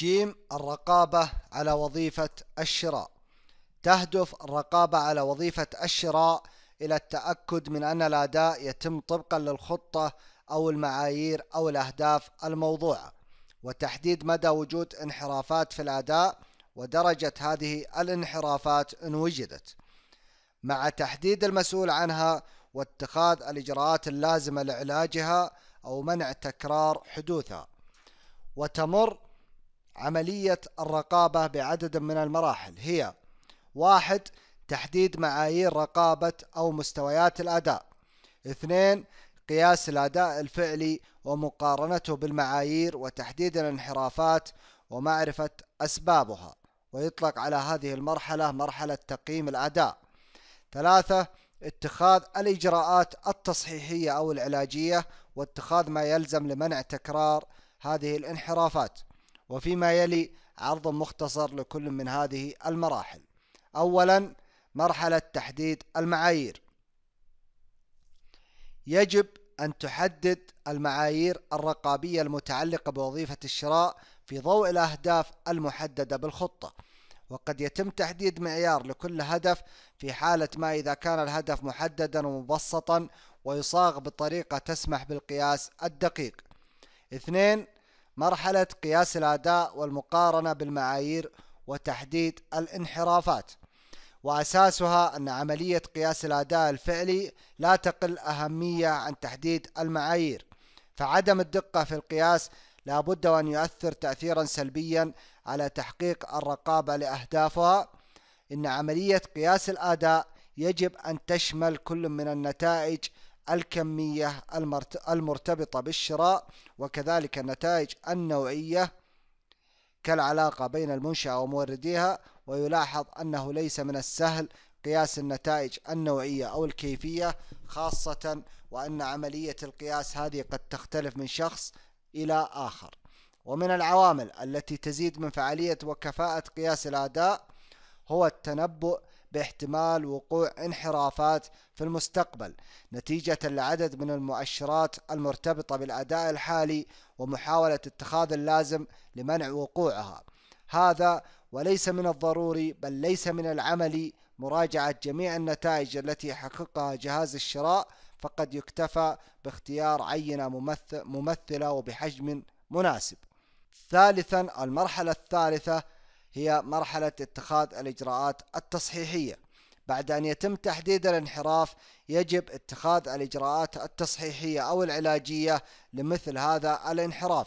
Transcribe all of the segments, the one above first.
جيم الرقابة على وظيفة الشراء تهدف الرقابة على وظيفة الشراء إلى التأكد من أن الأداء يتم طبقا للخطة أو المعايير أو الأهداف الموضوعة وتحديد مدى وجود انحرافات في الأداء ودرجة هذه الانحرافات إن وجدت مع تحديد المسؤول عنها واتخاذ الإجراءات اللازمة لعلاجها أو منع تكرار حدوثها وتمر عملية الرقابة بعدد من المراحل هي واحد تحديد معايير رقابة أو مستويات الأداء اثنين قياس الأداء الفعلي ومقارنته بالمعايير وتحديد الانحرافات ومعرفة أسبابها ويطلق على هذه المرحلة مرحلة تقييم الأداء ثلاثة اتخاذ الإجراءات التصحيحية أو العلاجية واتخاذ ما يلزم لمنع تكرار هذه الانحرافات وفيما يلي عرض مختصر لكل من هذه المراحل أولا مرحلة تحديد المعايير يجب أن تحدد المعايير الرقابية المتعلقة بوظيفة الشراء في ضوء الأهداف المحددة بالخطة وقد يتم تحديد معيار لكل هدف في حالة ما إذا كان الهدف محددا ومبسطا ويصاغ بطريقة تسمح بالقياس الدقيق اثنين مرحلة قياس الأداء والمقارنة بالمعايير وتحديد الانحرافات وأساسها أن عملية قياس الأداء الفعلي لا تقل أهمية عن تحديد المعايير فعدم الدقة في القياس لا بد أن يؤثر تأثيرا سلبيا على تحقيق الرقابة لأهدافها إن عملية قياس الأداء يجب أن تشمل كل من النتائج الكمية المرتبطة بالشراء وكذلك النتائج النوعية كالعلاقة بين المنشأة ومورديها ويلاحظ أنه ليس من السهل قياس النتائج النوعية أو الكيفية خاصة وأن عملية القياس هذه قد تختلف من شخص إلى آخر ومن العوامل التي تزيد من فعالية وكفاءة قياس الأداء هو التنبؤ باحتمال وقوع انحرافات في المستقبل نتيجة العدد من المؤشرات المرتبطة بالأداء الحالي ومحاولة اتخاذ اللازم لمنع وقوعها هذا وليس من الضروري بل ليس من العملي مراجعة جميع النتائج التي يحققها جهاز الشراء فقد يكتفى باختيار عينة ممثلة وبحجم مناسب ثالثا المرحلة الثالثة هي مرحلة اتخاذ الإجراءات التصحيحية بعد أن يتم تحديد الانحراف يجب اتخاذ الإجراءات التصحيحية أو العلاجية لمثل هذا الانحراف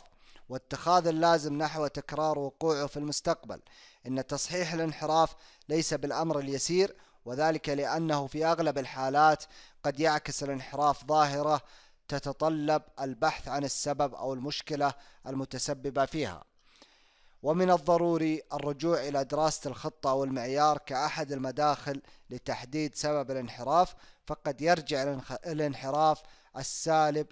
واتخاذ اللازم نحو تكرار وقوعه في المستقبل إن تصحيح الانحراف ليس بالأمر اليسير وذلك لأنه في أغلب الحالات قد يعكس الانحراف ظاهرة تتطلب البحث عن السبب أو المشكلة المتسببة فيها ومن الضروري الرجوع إلى دراسة الخطة والمعيار كأحد المداخل لتحديد سبب الانحراف فقد يرجع الانحراف السالب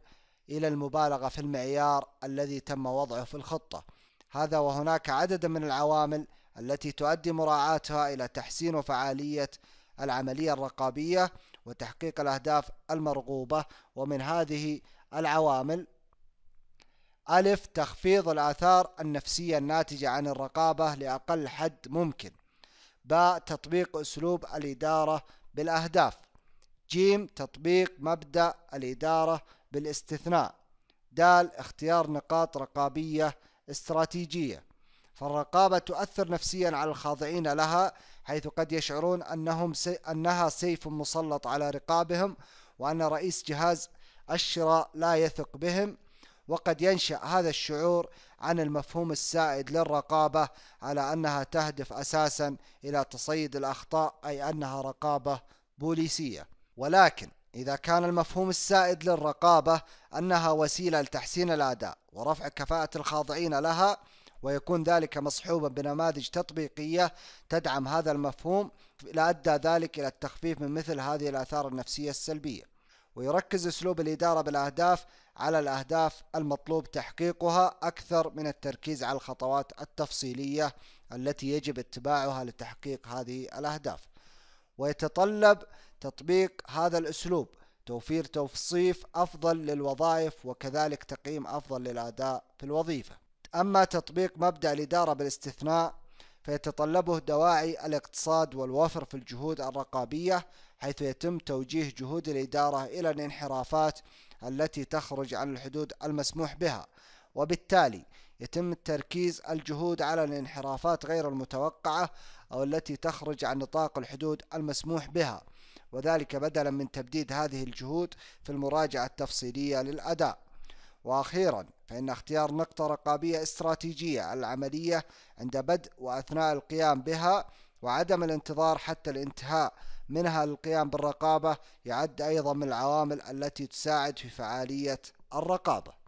إلى المبالغة في المعيار الذي تم وضعه في الخطة هذا وهناك عدد من العوامل التي تؤدي مراعاتها إلى تحسين فعالية العملية الرقابية وتحقيق الأهداف المرغوبة ومن هذه العوامل ألف تخفيض الآثار النفسية الناتجة عن الرقابة لأقل حد ممكن باء تطبيق أسلوب الإدارة بالأهداف جيم تطبيق مبدأ الإدارة بالاستثناء دال اختيار نقاط رقابية استراتيجية فالرقابة تؤثر نفسيا على الخاضعين لها حيث قد يشعرون أنهم سي... أنها سيف مسلط على رقابهم وأن رئيس جهاز الشراء لا يثق بهم وقد ينشأ هذا الشعور عن المفهوم السائد للرقابة على أنها تهدف أساسا إلى تصيد الأخطاء أي أنها رقابة بوليسية ولكن إذا كان المفهوم السائد للرقابة أنها وسيلة لتحسين الأداء ورفع كفاءة الخاضعين لها ويكون ذلك مصحوبا بنماذج تطبيقية تدعم هذا المفهوم لأدى ذلك إلى التخفيف من مثل هذه الآثار النفسية السلبية ويركز أسلوب الإدارة بالأهداف على الأهداف المطلوب تحقيقها أكثر من التركيز على الخطوات التفصيلية التي يجب اتباعها لتحقيق هذه الأهداف ويتطلب تطبيق هذا الأسلوب توفير توصيف أفضل للوظائف وكذلك تقييم أفضل للأداء في الوظيفة أما تطبيق مبدأ الإدارة بالاستثناء فيتطلبه دواعي الاقتصاد والوفر في الجهود الرقابية حيث يتم توجيه جهود الإدارة إلى الانحرافات التي تخرج عن الحدود المسموح بها وبالتالي يتم تركيز الجهود على الانحرافات غير المتوقعة أو التي تخرج عن نطاق الحدود المسموح بها وذلك بدلا من تبديد هذه الجهود في المراجعة التفصيلية للأداء وأخيرا فإن اختيار نقطة رقابية استراتيجية العملية عند بدء وأثناء القيام بها وعدم الانتظار حتى الانتهاء منها القيام بالرقابة يعد أيضا من العوامل التي تساعد في فعالية الرقابة